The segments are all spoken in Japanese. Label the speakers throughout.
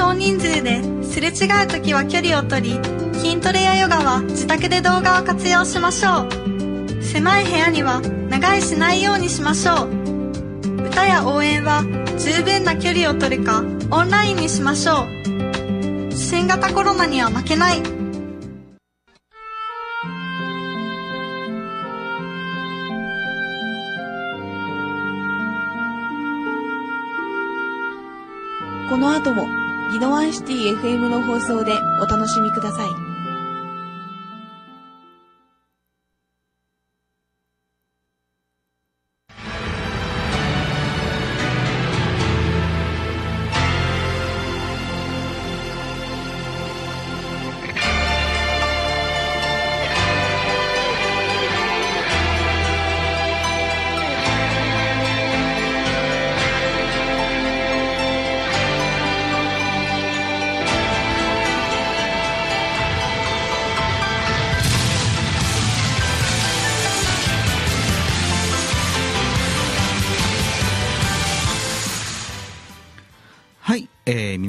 Speaker 1: 少人数ですれ違う時は距離を取り筋トレやヨガは自宅で動画を活用しましょう狭い部屋には長居しないようにしましょう歌や応援は十分な距離を取るかオンラインにしましょう新型コロナには負けないこの後も宜野湾シティ FM の放送でお楽しみください。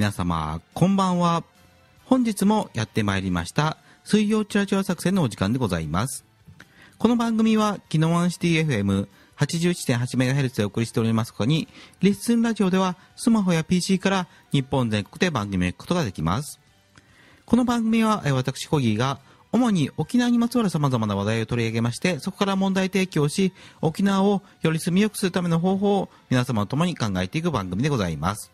Speaker 1: 皆様、こんばんは。本日もやってまいりました、水曜チラチラ作戦のお時間でございます。この番組は、キノワンシティ FM、81.8MHz でお送りしております他に、レッスンラジオではスマホや PC から日本全国で番組を聞くことができます。この番組は私、コギーが主に沖縄にまつわる様々な話題を取り上げまして、そこから問題提起をし、沖縄をより住みよくするための方法を皆様と共に考えていく番組でございます。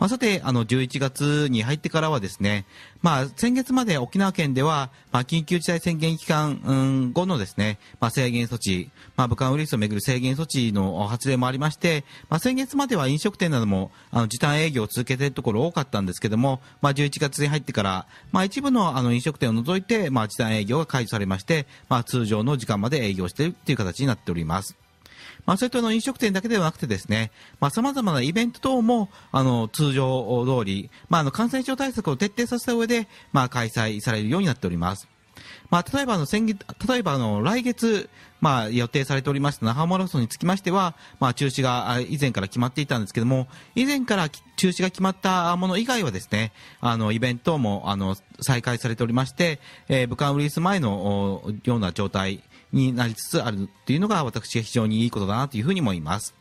Speaker 1: まあ、さて、あの、11月に入ってからはですね、まあ、先月まで沖縄県では、まあ、緊急事態宣言期間、うん、後のですね、まあ、制限措置、まあ、武漢ウイルスをめぐる制限措置の発令もありまして、まあ、先月までは飲食店なども、あの、時短営業を続けているところ多かったんですけども、まあ、11月に入ってから、まあ、一部の、あの、飲食店を除いて、まあ、時短営業が解除されまして、まあ、通常の時間まで営業しているという形になっております。まあ、それとの飲食店だけではなくてですね、まあ、様々なイベント等も、あの、通常通り、まあ、あの、感染症対策を徹底させた上で、まあ、開催されるようになっております。まあ、例えばの先月、例えばの来月、まあ、予定されておりました那覇マラソンにつきましては、まあ、中止が以前から決まっていたんですけども、以前から中止が決まったもの以外はですね、あの、イベントも、あの、再開されておりまして、えー、武漢ウイルス前のような状態、になりつつあるっていうのが私は非常にいいことだなというふうに思います。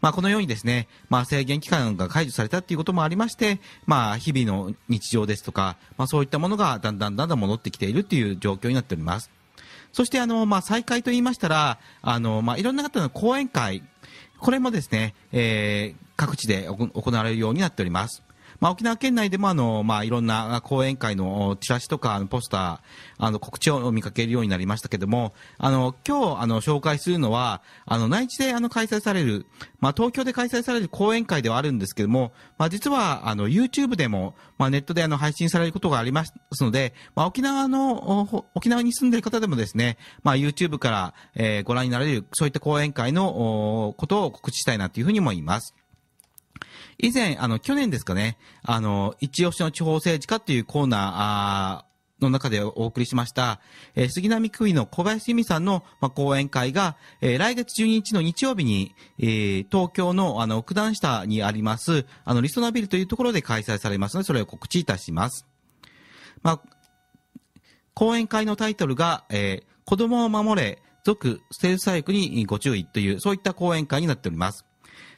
Speaker 1: まあ、このようにですね、まあ、制限期間が解除されたっていうこともありまして、まあ、日々の日常ですとか、まあ、そういったものがだんだんだんだん戻ってきているっていう状況になっております。そして、あの、まあ、再開と言いましたら、あの、まあ、いろんな方の講演会、これもですね、えー、各地で行われるようになっております。まあ、沖縄県内でもあの、まあ、いろんな講演会のチラシとかポスターあの告知を見かけるようになりましたけどもあの今日あの紹介するのはあの内地であの開催される、まあ、東京で開催される講演会ではあるんですけども、まあ、実はあの YouTube でも、まあ、ネットであの配信されることがありますので、まあ、沖縄の沖縄に住んでいる方でもですね、まあ、YouTube から、えー、ご覧になれるそういった講演会のことを告知したいなというふうに思います。以前、あの、去年ですかね、あの、一押しの地方政治家というコーナー、の中でお送りしました、えー、杉並区議の小林由美さんの、まあ、講演会が、えー、来月12日の日曜日に、えー、東京のあの九段下にありますあのリソナビルというところで開催されますのでそれを告知いたします、まあ、講演会のタイトルが、えー、子供を守れ族ス細工にご注意というそういった講演会になっております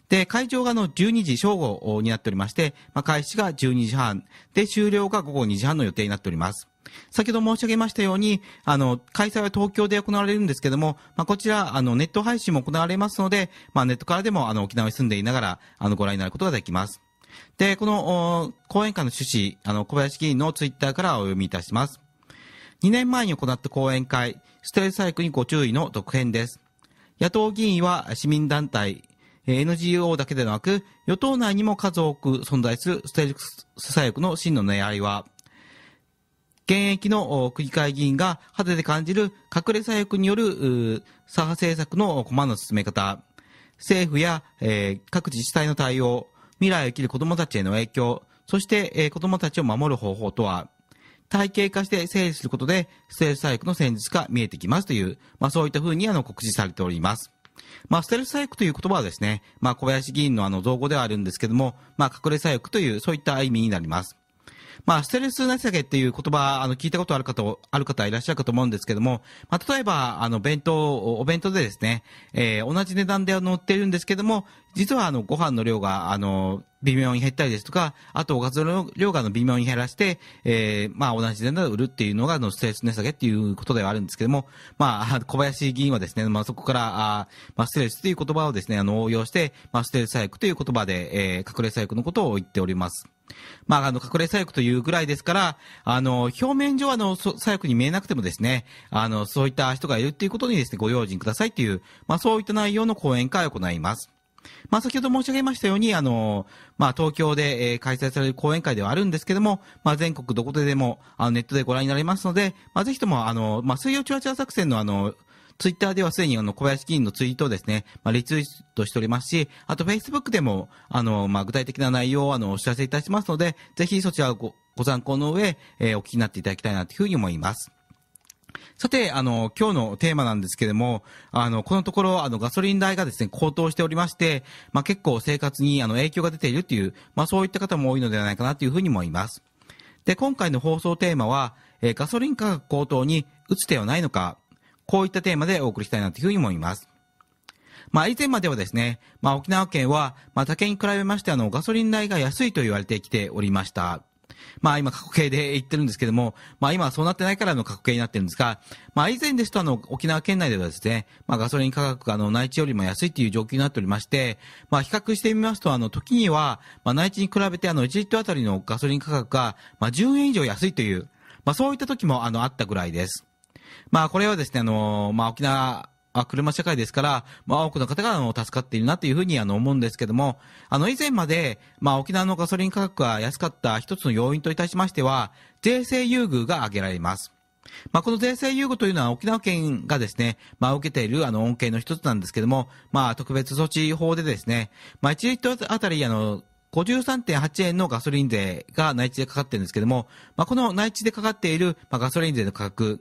Speaker 1: で、会場がの12時正午になっておりまして、まあ、開始が12時半、で、終了が午後2時半の予定になっております。先ほど申し上げましたように、あの、開催は東京で行われるんですけども、まあ、こちら、あの、ネット配信も行われますので、まあ、ネットからでも、あの、沖縄に住んでいながら、あの、ご覧になることができます。で、この、講演会の趣旨、あの、小林議員のツイッターからお読みいたします。2年前に行った講演会、ステレサイクにご注意の続編です。野党議員は市民団体、NGO だけでなく、与党内にも数多く存在するステルス左翼の真の狙いは、現役の区議会議員が派手で感じる隠れ左翼による左派政策の駒の進め方、政府や、え各自治体の対応、未来を生きる子供たちへの影響、そして、え子供たちを守る方法とは、体系化して整理することで、ステルス左翼の戦術が見えてきますという、まあそういったふうにあの告示されております。まあ、ステルス左翼という言葉はですね、まあ、小林議員のあの造語ではあるんですけども、まあ、隠れ左翼という、そういった意味になります。まあ、ステルス値下げっていう言葉、あの、聞いたことある方、ある方いらっしゃるかと思うんですけども、まあ、例えば、あの、弁当、お弁当でですね、えー、同じ値段で載っているんですけども、実は、あの、ご飯の量が、あの、微妙に減ったりですとか、あとおかずの量が微妙に減らして、えー、まあ同じ値段で売るっていうのが、あの、ステルス値下げっていうことではあるんですけども、まあ、小林議員はですね、まあそこから、あまあステルスという言葉をですね、あの、応用して、まあステルス細工という言葉で、えー、隠れ細工のことを言っております。まあ、あの、隠れ左翼というぐらいですから、あの、表面上あの、左翼に見えなくてもですね、あの、そういった人がいるっていうことにですね、ご用心くださいっていう、まあ、そういった内容の講演会を行います。まあ、先ほど申し上げましたように、あの、まあ、東京で、えー、開催される講演会ではあるんですけども、まあ、全国どこででも、あの、ネットでご覧になりますので、まあ、ぜひとも、あの、まあ、水曜チュアチュア作戦の、あの、ツイッターではすでにあの小林議員のツイートをですね、まあ、リツイートしておりますし、あとフェイスブックでも、あの、まあ、具体的な内容をあのお知らせいたしますので、ぜひそちらをごご参考の上、えー、お聞きになっていただきたいなというふうに思います。さて、あの、今日のテーマなんですけれども、あの、このところ、あの、ガソリン代がですね、高騰しておりまして、まあ、結構生活に、あの、影響が出ているという、まあ、そういった方も多いのではないかなというふうに思います。で、今回の放送テーマは、えー、ガソリン価格高騰に打つ手はないのか、こういったテーマでお送りしたいなというふうに思います。まあ、以前まではですね、まあ、沖縄県は、まあ、他県に比べましてあのガソリン代が安いと言われてきておりました。まあ今過去形で言ってるんですけども、まあ今はそうなってないからの過去形になってるんですが、まあ以前ですとあの沖縄県内ではですね、まあガソリン価格があの内地よりも安いという状況になっておりまして、まあ比較してみますとあの時には、まあ内地に比べてあの1リットルあたりのガソリン価格が、まあ10円以上安いという、まあそういった時もあのあったぐらいです。まあ、これはですね、あの、まあ、沖縄、あ車社会ですから、まあ、多くの方が助かっているなというふうにあの思うんですけども、あの以前まで、まあ、沖縄のガソリン価格が安かった一つの要因といたしましては、税制優遇が挙げられます。まあ、この税制優遇というのは沖縄県がですね、まあ、受けているあの恩恵の一つなんですけども、まあ、特別措置法でですね、まあ、1リットルあたりあの53.8円のガソリン税が内地でかかっているんですけども、まあ、この内地でかかっている、まあ、ガソリン税の価格、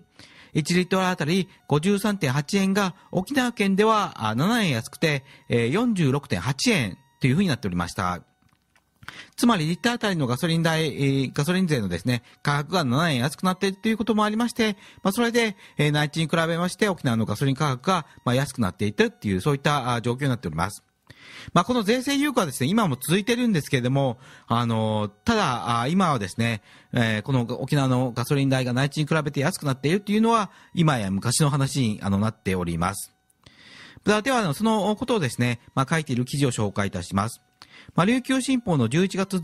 Speaker 1: 1リットルあたり53.8円が沖縄県では7円安くて46.8円というふうになっておりました。つまり、リッターあたりのガソリン代、ガソリン税のですね、価格が7円安くなっているということもありまして、まあ、それで、内地に比べまして、沖縄のガソリン価格が、まあ、安くなっていたっていう、そういった状況になっております。まあ、この税制優遇はですね、今も続いてるんですけれども、あの、ただ、今はですね、えー、この沖縄のガソリン代が内地に比べて安くなっているというのは、今や昔の話にあのなっております。では、そのことをですね、まあ、書いている記事を紹介いたします。まあ、琉球新報の11月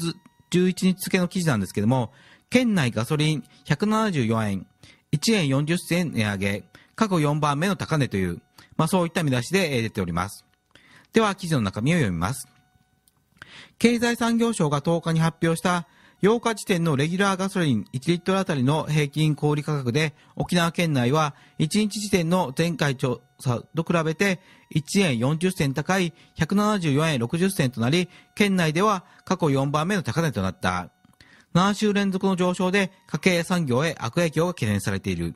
Speaker 1: 11日付の記事なんですけれども、県内ガソリン174円、1円40銭値上げ、過去4番目の高値という、まあ、そういった見出しで出ております。では、記事の中身を読みます。経済産業省が10日に発表した8日時点のレギュラーガソリン1リットルあたりの平均小売価格で沖縄県内は1日時点の前回調査と比べて1円40銭高い174円60銭となり県内では過去4番目の高値となった7週連続の上昇で家計産業へ悪影響が懸念されている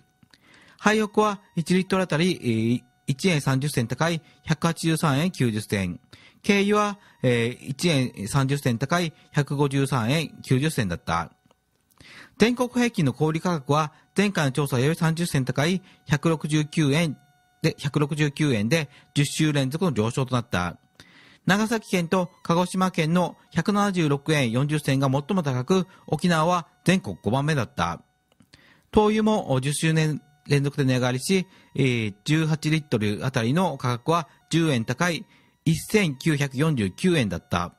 Speaker 1: 廃屋は1リットルあたり1円30銭高い183円90銭。経由は、えー、1円30銭高い153円90銭だった。全国平均の小売価格は前回の調査より30銭高い169円で、169円で10週連続の上昇となった。長崎県と鹿児島県の176円40銭が最も高く、沖縄は全国5番目だった。灯油も10周年連続で値上がりし、え18リットルあたりの価格は10円高い1949円だった。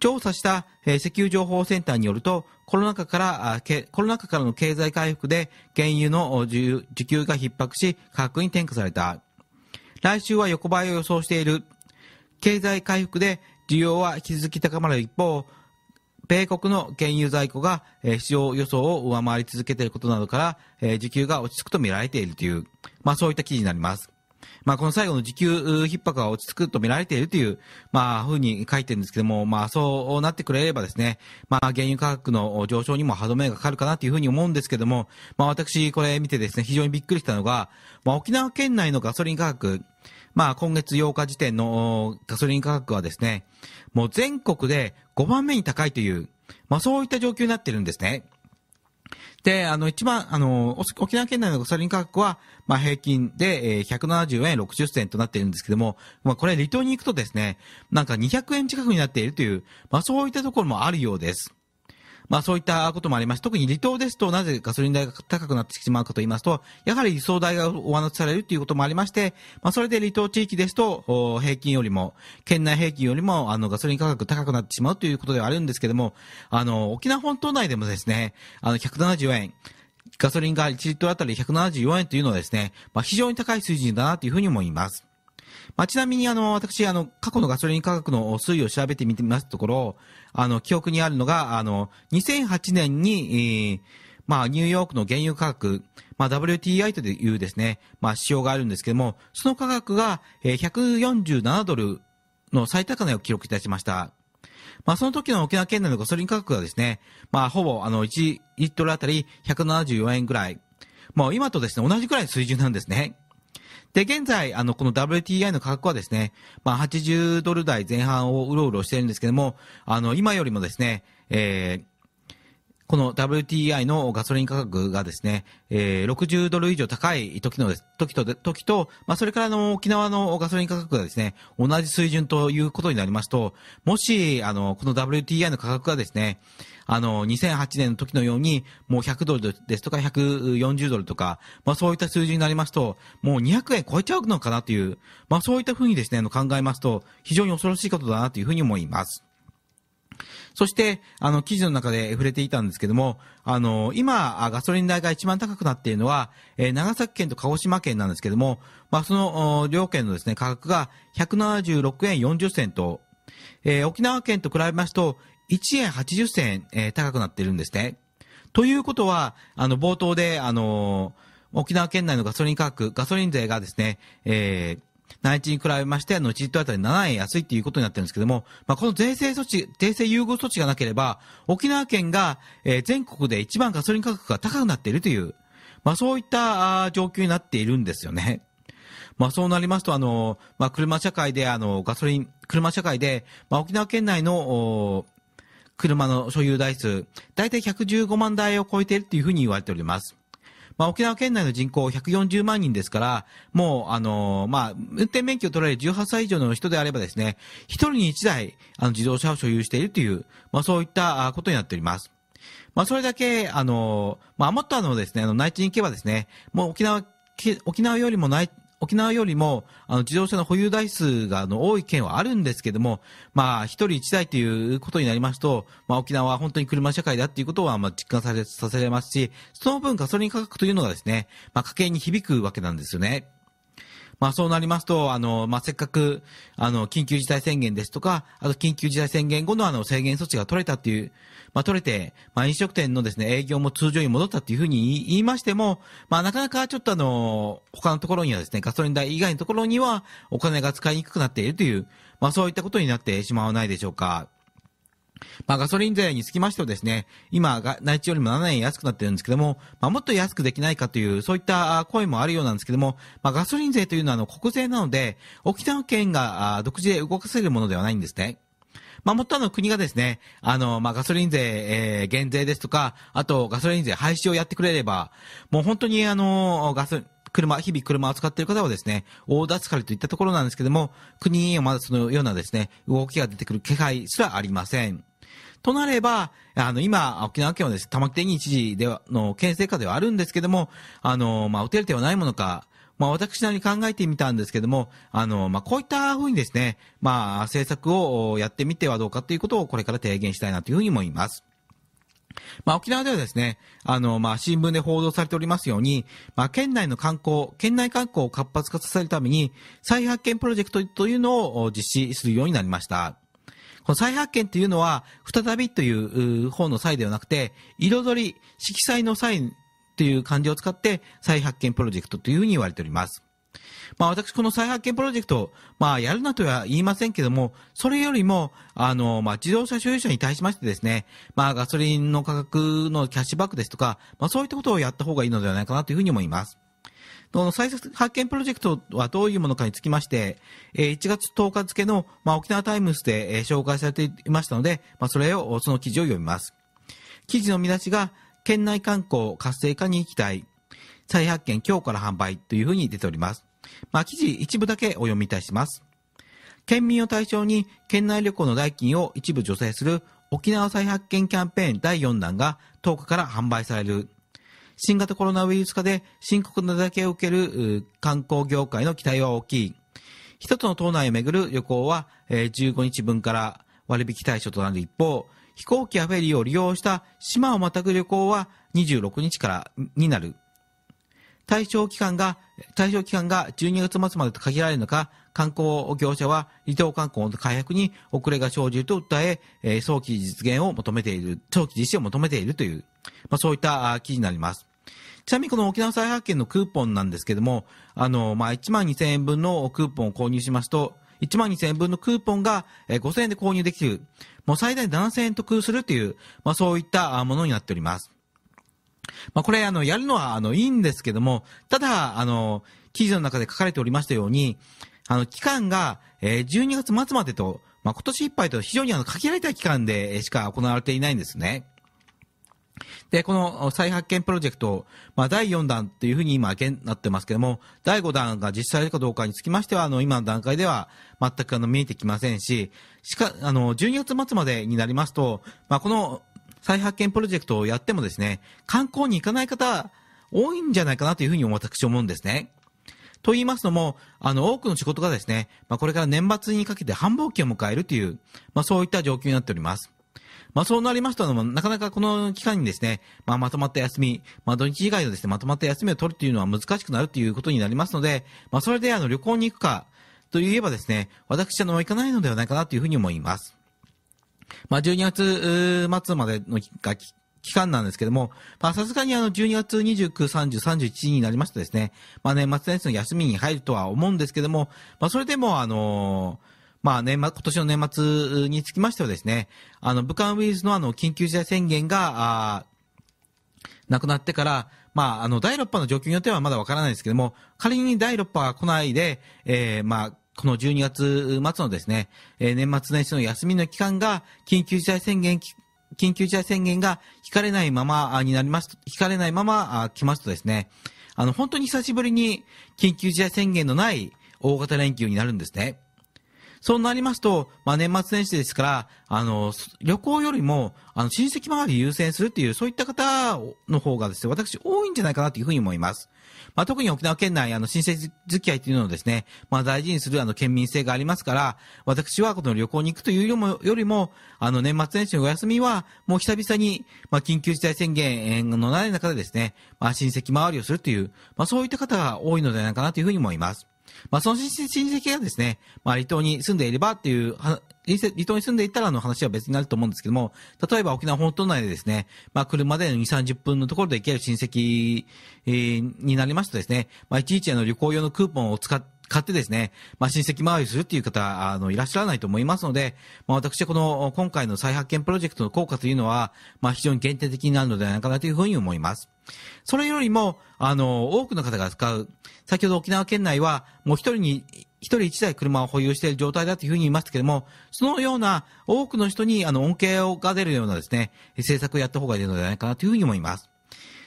Speaker 1: 調査した、え石油情報センターによると、コロナ禍から、あコロナ禍からの経済回復で原油の需給が逼迫し、価格に転嫁された。来週は横ばいを予想している。経済回復で需要は引き続き高まる一方、米国の原油在庫が市場予想を上回り続けていることなどから、時給が落ち着くと見られているという、まあそういった記事になります。まあ、この最後の時給逼迫が落ち着くと見られているという、まあ、ふうに書いてるんですけども、まあ、そうなってくれればですね、まあ、原油価格の上昇にも歯止めがかかるかなというふうに思うんですけども、まあ、私、これ見てですね、非常にびっくりしたのが、まあ、沖縄県内のガソリン価格、まあ、今月8日時点のガソリン価格はですね、もう全国で5番目に高いという、まあ、そういった状況になってるんですね。で、あの、一番、あの、沖縄県内のガソリン価格は、まあ、平均で、えー、170円60銭となっているんですけども、まあ、これ、離島に行くとですね、なんか200円近くになっているという、まあ、そういったところもあるようです。まあそういったこともあります。特に離島ですと、なぜガソリン代が高くなってしまうかと言いますと、やはり輸送代が上乗せされるということもありまして、まあそれで離島地域ですと、平均よりも、県内平均よりも、あの、ガソリン価格高くなってしまうということではあるんですけども、あの、沖縄本島内でもですね、あの、170円、ガソリンが1リットルあたり174円というのはですね、まあ非常に高い水準だなというふうに思います。まあ、ちなみに、あの、私、あの、過去のガソリン価格の推移を調べてみてみますところ、あの、記憶にあるのが、あの、2008年に、えー、まあ、ニューヨークの原油価格、まあ、WTI というですね、まあ、指標があるんですけども、その価格が、えー、147ドルの最高値を記録いたしました。まあ、その時の沖縄県内のガソリン価格はですね、まあ、ほぼ、あの、1リットルあたり174円ぐらい。もう今とですね、同じくらいの水準なんですね。で、現在、あの、この WTI の価格はですね、まあ、80ドル台前半をうろうろしてるんですけども、あの、今よりもですね、えーこの WTI のガソリン価格がですね、えー、60ドル以上高い時の時と、時と、まあ、それからの沖縄のガソリン価格がですね、同じ水準ということになりますと、もし、あの、この WTI の価格がですね、あの、2008年の時のように、もう100ドルですとか140ドルとか、まあそういった数字になりますと、もう200円超えちゃうのかなという、まあそういったふうにですね、考えますと、非常に恐ろしいことだなというふうに思います。そして、あの、記事の中で触れていたんですけども、あの、今、ガソリン代が一番高くなっているのは、えー、長崎県と鹿児島県なんですけども、まあ、その、両県のですね、価格が176円40銭と、えー、沖縄県と比べますと、1円80銭、えー、高くなってるんですね。ということは、あの、冒頭で、あのー、沖縄県内のガソリン価格、ガソリン税がですね、えー、内地に比べまして、あの、1リットルあたり7円安いっていうことになってるんですけども、まあ、この税制措置、税制優遇措置がなければ、沖縄県が、えー、全国で一番ガソリン価格が高くなっているという、まあ、そういったあ状況になっているんですよね。まあ、そうなりますと、あの、まあ、車社会で、あの、ガソリン、車社会で、まあ、沖縄県内の、車の所有台数、大体115万台を超えているというふうに言われております。まあ、沖縄県内の人口140万人ですから、もう、あのー、まあ、運転免許を取られる18歳以上の人であればですね、一人に一台、あの、自動車を所有しているという、まあ、そういったことになっております。まあ、それだけ、あのー、まあ、もっとあのですね、あの、内地に行けばですね、もう沖縄、沖縄よりも内、沖縄よりも、あの、自動車の保有台数が、あの、多い県はあるんですけども、まあ、一人一台ということになりますと、まあ、沖縄は本当に車社会だっていうことは、まあ、実感され、させられますし、その分ガソリン価格というのがですね、まあ、家計に響くわけなんですよね。まあ、そうなりますと、あの、まあ、せっかく、あの、緊急事態宣言ですとか、あと緊急事態宣言後のあの、制限措置が取れたっていう、まあ、取れて、まあ、飲食店のですね、営業も通常に戻ったというふうに言いましても、まあ、なかなかちょっとあの、他のところにはですね、ガソリン代以外のところには、お金が使いにくくなっているという、まあ、そういったことになってしまわないでしょうか。まあ、ガソリン税につきましてはですね、今、内地よりも7円安くなってるんですけども、まあ、もっと安くできないかという、そういった声もあるようなんですけども、まあ、ガソリン税というのはあの国税なので、沖縄県が独自で動かせるものではないんですね。まあ、もっとあの国がですね、あの、まあ、ガソリン税、えー、減税ですとか、あとガソリン税廃止をやってくれれば、もう本当にあの、ガソ車、日々車を使っている方はですね、大助かりといったところなんですけども、国にはまだそのようなですね、動きが出てくる気配すらありません。となれば、あの、今、沖縄県はです、ね、玉城に一時では、の県政下ではあるんですけども、あの、まあ、打てる手はないものか、まあ、私なりに考えてみたんですけども、あの、まあ、こういったふうにですね、まあ、政策をやってみてはどうかということをこれから提言したいなというふうに思います。まあ、沖縄ではですね、あの、まあ、新聞で報道されておりますように、まあ、県内の観光、県内観光を活発化させるために、再発見プロジェクトというのを実施するようになりました。この再発見というのは、再びという方の際ではなくて、彩り、色彩の際という漢字を使って、再発見プロジェクトというふうに言われております。まあ私、この再発見プロジェクト、まあやるなとは言いませんけども、それよりも、あの、まあ自動車所有者に対しましてですね、まあガソリンの価格のキャッシュバックですとか、まあそういったことをやった方がいいのではないかなというふうに思います。の再発見プロジェクトはどういうものかにつきまして、えー、1月10日付の、まあ、沖縄タイムズで、えー、紹介されていましたので、まあ、それを、その記事を読みます。記事の見出しが、県内観光活性化に行きたい。再発見今日から販売というふうに出ております。まあ、記事一部だけお読みいたします。県民を対象に県内旅行の代金を一部助成する沖縄再発見キャンペーン第4弾が10日から販売される。新型コロナウイルス化で深刻な打撃を受ける観光業界の期待は大きい。一つの島内をめぐる旅行は、え15日分から割引対象となる一方、飛行機やフェリーを利用した島をまたぐ旅行は26日からになる。対象期間が、対象期間が12月末までと限られるのか、観光業者は離島観光の開発に遅れが生じると訴ええ早期実現を求めている、早期実施を求めているという、まあ、そういった記事になります。ちなみにこの沖縄再発見のクーポンなんですけども、あの、まあ、1万2000円分のクーポンを購入しますと、1万2000円分のクーポンが5000円で購入できる。もう最大7000円得するという、まあ、そういったものになっております。まあ、これ、あの、やるのは、あの、いいんですけども、ただ、あの、記事の中で書かれておりましたように、あの、期間が、え12月末までと、まあ、今年いっぱいと非常にあの、限られた期間でしか行われていないんですね。で、この再発見プロジェクト、まあ、第4弾というふうに今、現なってますけども、第5弾が実施されるかどうかにつきましては、あの、今の段階では全くあの見えてきませんし、しか、あの、12月末までになりますと、まあ、この再発見プロジェクトをやってもですね、観光に行かない方、多いんじゃないかなというふうに私思うんですね。と言いますのも、あの、多くの仕事がですね、まあ、これから年末にかけて繁忙期を迎えるという、まあ、そういった状況になっております。まあ、そうなりましたのも、なかなかこの期間にですね、まあ、まとまった休み、まあ、土日以外のですね、まとまった休みを取るというのは難しくなるということになりますので、まあ、それであの旅行に行くか、といえばですね、私、はの、行かないのではないかなというふうに思います。まあ、12月末までの期間なんですけども、まあ、さすがにあの、12月29、30、31になりますとですね、まあ、年末年始の休みに入るとは思うんですけども、まあ、それでも、あのーまあ年末、今年の年末につきましてはですね、あの、武漢ウイルスのあの、緊急事態宣言が、あなくなってから、まあ、あの、第6波の状況によってはまだわからないですけども、仮に第6波が来ないで、えー、まあ、この12月末のですね、えー、年末年始の休みの期間が、緊急事態宣言、緊急事態宣言が引かれないままになりますと、引かれないまま来ますとですね、あの、本当に久しぶりに緊急事態宣言のない大型連休になるんですね。そうなりますと、まあ、年末年始ですから、あの、旅行よりも、あの、親戚周り優先するっていう、そういった方の方がですね、私多いんじゃないかなというふうに思います。まあ、特に沖縄県内、あの、親戚付き合いっていうのをですね、まあ、大事にする、あの、県民性がありますから、私はこの旅行に行くというよりも、よりも、あの、年末年始のお休みは、もう久々に、まあ、緊急事態宣言のない中でですね、まあ、親戚周りをするという、まあ、そういった方が多いのではないかなというふうに思います。まあ、その親戚がですね、まあ、離島に住んでいればっていう、離島に住んでいたらの話は別になると思うんですけども、例えば沖縄本島内でですね、まあ、車で2、30分のところで行ける親戚、えー、になりますとですね、まあ、ち日の旅行用のクーポンを使って、買ってですね、まあ、親戚回りするっていう方、あの、いらっしゃらないと思いますので、まあ、私はこの、今回の再発見プロジェクトの効果というのは、まあ、非常に限定的になるのではないかなというふうに思います。それよりも、あの、多くの方が使う、先ほど沖縄県内は、もう一人に、一人一台車を保有している状態だというふうに言いましたけれども、そのような多くの人に、あの、恩恵が出るようなですね、政策をやった方がいいのではないかなというふうに思います。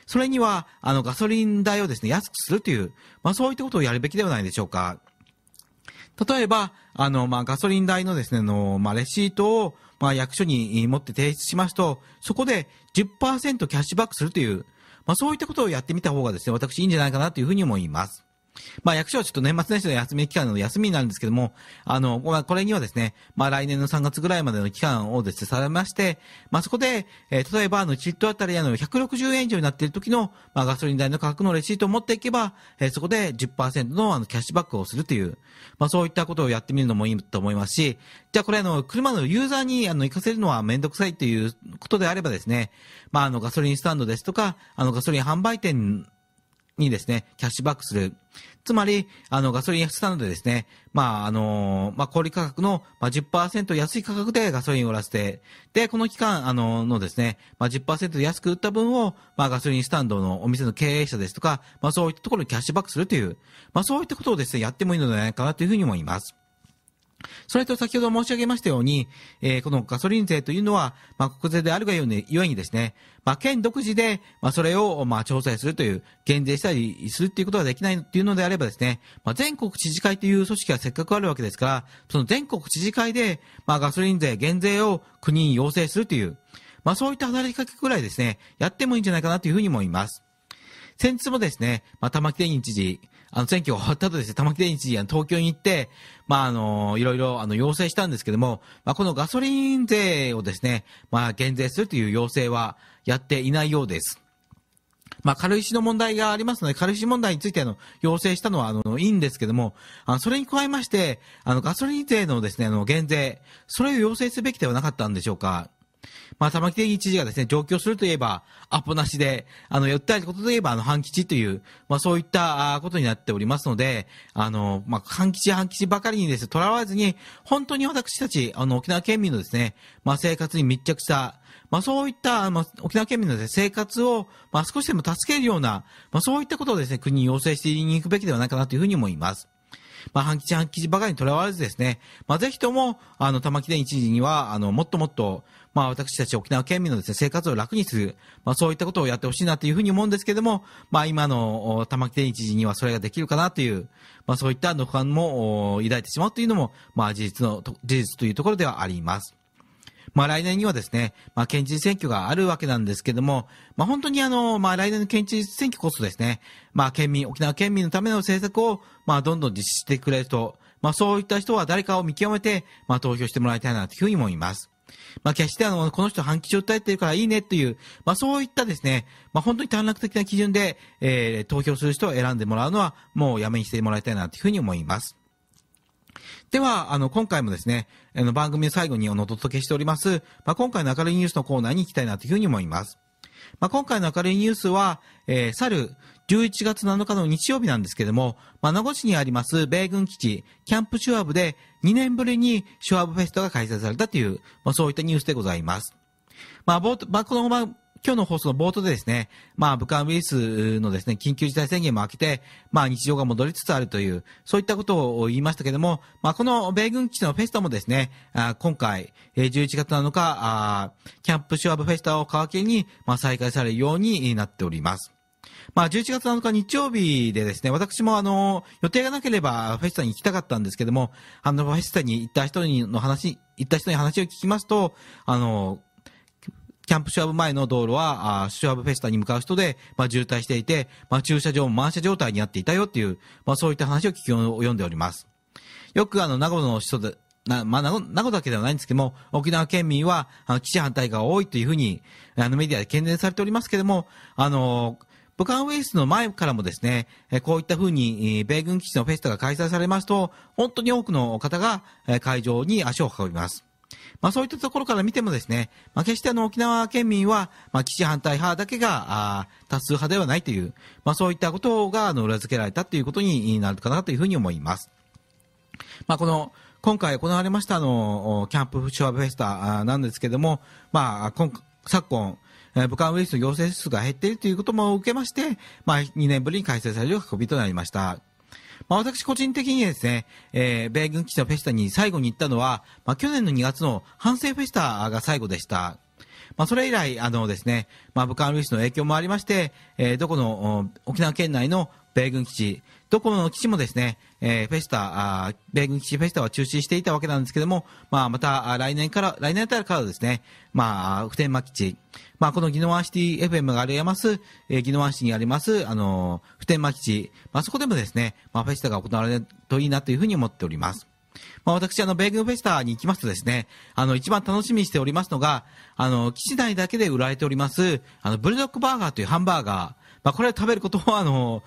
Speaker 1: それには、あの、ガソリン代をですね、安くするという、まあそういったことをやるべきではないでしょうか。例えば、あの、まあ、ガソリン代のですね、の、まあ、レシートを、まあ、役所に持って提出しますと、そこで10%キャッシュバックするという、まあ、そういったことをやってみた方がですね、私いいんじゃないかなというふうに思います。まあ、役所はちょっと年末年始の休み期間の休みなんですけども、あの、まあ、これにはですね、まあ、来年の3月ぐらいまでの期間をですね、まして、まあ、そこで、えー、例えば、あの、1リットルあたり、あの、160円以上になっている時の、まあ、ガソリン代の価格のレシートを持っていけば、えー、そこで10%の、あの、キャッシュバックをするという、まあ、そういったことをやってみるのもいいと思いますし、じゃあ、これ、あの、車のユーザーに、あの、行かせるのはめんどくさいということであればですね、まあ、あの、ガソリンスタンドですとか、あの、ガソリン販売店にですね、キャッシュバックする。つまり、あの、ガソリンスタンドでですね、まあ、あのー、まあ、小売価格の、まあ、10%安い価格でガソリンを売らせて、で、この期間、あのー、のですね、まあ10、10%安く売った分を、まあ、ガソリンスタンドのお店の経営者ですとか、まあ、そういったところにキャッシュバックするという、まあ、そういったことをですね、やってもいいのではないかなというふうに思います。それと先ほど申し上げましたように、えー、このガソリン税というのは、まあ、国税であるがゆえにですね、まあ、県独自で、まあ、それを、まあ、調整するという、減税したりするっていうことができないっていうのであればですね、まあ、全国知事会という組織がせっかくあるわけですから、その全国知事会で、まあ、ガソリン税、減税を国に要請するという、まあ、そういった働きかけくらいですね、やってもいいんじゃないかなというふうに思います。先日もですね、まあ、玉城デニー知事、あの、選挙終わった後ですね、玉城デニー知事、あの、東京に行って、まあ、あの、いろいろ、あの、要請したんですけども、まあ、このガソリン税をですね、まあ、減税するという要請はやっていないようです。まあ、軽石の問題がありますので、軽石問題についてあの、要請したのは、あの、いいんですけども、あの、それに加えまして、あの、ガソリン税のですね、あの、減税、それを要請すべきではなかったんでしょうか。まあ、玉城知事がですね、上京するといえば、アポなしで、あの、訴えることといえば、あの、半吉という、まあ、そういったことになっておりますので、あの、まあ、半吉半吉ばかりにですね、とらわずに、本当に私たち、あの、沖縄県民のですね、まあ、生活に密着した、まあ、そういった、まあ、沖縄県民の、ね、生活を、まあ、少しでも助けるような、まあ、そういったことをですね、国に要請していに行くべきではないかなというふうに思います。まあ、半吉半吉ばかりにとらわれずですね、まあ、ぜひとも、あの、玉城知事には、あの、もっともっと、まあ、私たち沖縄県民のですね、生活を楽にする、まあ、そういったことをやってほしいなというふうに思うんですけども、まあ、今の玉城県知事にはそれができるかなという、まあ、そういったの不安も抱いてしまうというのも、まあ、事実の、事実というところではあります。まあ来年にはですね、まあ県知事選挙があるわけなんですけども、まあ本当にあの、まあ来年の県知事選挙こそですね、まあ県民、沖縄県民のための政策を、まあどんどん実施してくれると、まあそういった人は誰かを見極めて、まあ投票してもらいたいなというふうに思います。まあ、決してあの、この人反吉を訴えてるからいいねという、まあ、そういったですね、まあ、本当に短絡的な基準で、えー、投票する人を選んでもらうのは、もうやめにしてもらいたいなというふうに思います。では、あの、今回もですね、あの、番組の最後にお届けしております、まあ、今回の明るいニュースのコーナーに行きたいなというふうに思います。まあ、今回の明るいニュースは、えー、去る11月7日の日曜日なんですけども、名護市にあります米軍基地、キャンプシュワブで2年ぶりにシュワブフェストが開催されたという、まあ、そういったニュースでございます。まあ、冒頭、まあ、この、まま、今日の放送の冒頭でですね、まあ、武漢ウイルスのですね、緊急事態宣言も明けて、まあ、日常が戻りつつあるという、そういったことを言いましたけども、まあ、この米軍基地のフェスタもですね、あ今回、11月7日あ、キャンプシュワブフェスタを皮切りに、まあ、再開されるようになっております。まあ、11月7日日曜日でですね、私もあの、予定がなければフェスタに行きたかったんですけども、あの、フェスタに行った人にの話、行った人に話を聞きますと、あの、キャンプシュアブ前の道路は、あシュアブフェスタに向かう人で、まあ、渋滞していて、まあ、駐車場も満車状態になっていたよっていう、まあ、そういった話を聞きを読んでおります。よくあの、名護の人で、な、まあ、名だけではないんですけども、沖縄県民は、あの、基地反対が多いというふうに、あの、メディアで懸念されておりますけども、あの武漢ウイルスの前からもですね、こういったふうに米軍基地のフェスタが開催されますと、本当に多くの方が会場に足を運びます。まあ、そういったところから見てもですね、まあ、決してあの沖縄県民は、まあ、基地反対派だけが多数派ではないという、まあ、そういったことがあの裏付けられたということになるかなというふうに思います。まあ、この今回行われましたあのキャンプショアフェスタなんですけども、まあ、今昨今、武漢ウイルスの陽性者数が減っているということも受けまして、まあ、2年ぶりに開催される運びとなりました。まあ、私個人的にですね、えー、米軍基地のフェスタに最後に行ったのは、まあ、去年の2月の反省フェスタが最後でした。まあ、それ以来、あのですね、まあ、武漢ウイルスの影響もありまして、えー、どこの沖縄県内の米軍基地、どこの基地もですね、えー、フェスタあ、米軍基地フェスタは中止していたわけなんですけども、まあ、また来年から、来年あたりからですね、まあ、普天間基地、まあ、この宜野湾シティ FM があります、えー、宜野湾市にあります、あのー、普天間基地、まあ、そこでもですね、まあ、フェスタが行われるといいなというふうに思っております。まあ、私、あの、米軍フェスタに行きますとですね、あの、一番楽しみにしておりますのが、あの、基地内だけで売られております、あの、ブルドックバーガーというハンバーガー。まあ、これを食べることを、あの、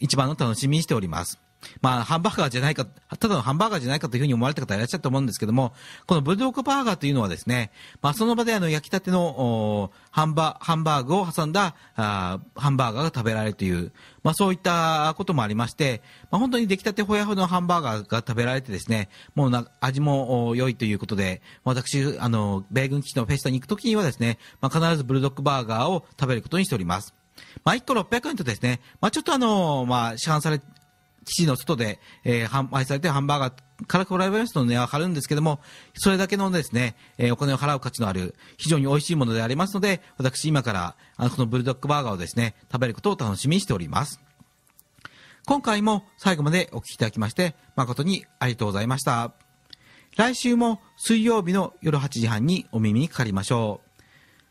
Speaker 1: 一番の楽しみにしております。まあ、ハンバーガーじゃないか、ただのハンバーガーじゃないかというふうに思われた方いらっしゃると思うんですけども、このブルドッグバーガーというのはですね、まあ、その場であの焼きたてのハンバハンバーグを挟んだハンバーガーが食べられるという、まあ、そういったこともありまして、まあ、本当に出来たてほやほやのハンバーガーが食べられてですね、もうな味も良いということで、私、あの、米軍基地のフェスタに行くときにはですね、まあ、必ずブルドッグバーガーを食べることにしております。まあ、1個600円とですね、まあ、ちょっとあの、まあ、市販され、基地の外で、えー、販売されてハンバーガーからられますと値はがるんですけども、それだけのですね、えー、お金を払う価値のある非常に美味しいものでありますので、私今から、あの、このブルドッグバーガーをですね、食べることを楽しみにしております。今回も最後までお聴きいただきまして、誠にありがとうございました。来週も水曜日の夜8時半にお耳にかかりましょう。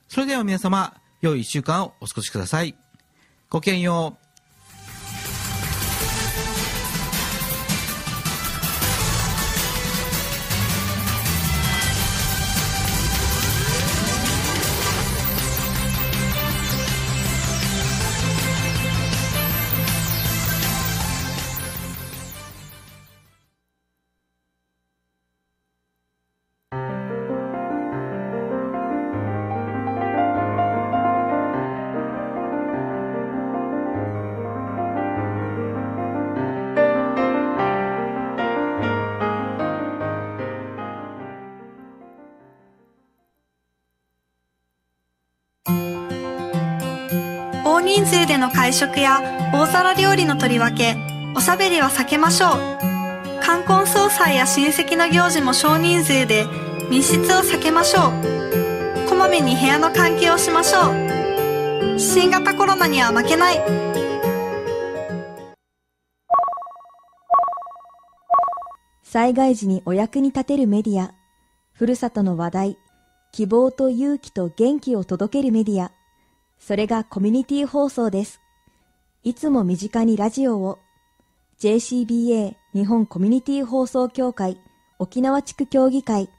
Speaker 1: それでは皆様、良い1週間をお過ごしください。ごきげんよう。人数での会食や大皿料理の取り分け、おしゃべりは避けましょう。冠婚葬祭や親戚の行事も少人数で、密室を避けましょう。こまめに部屋の換気をしましょう。新型コロナには負けない。災害時にお役に立てるメディア、ふるさとの話題、希望と勇気と元気を届けるメディア、それがコミュニティ放送です。いつも身近にラジオを JCBA 日本コミュニティ放送協会沖縄地区協議会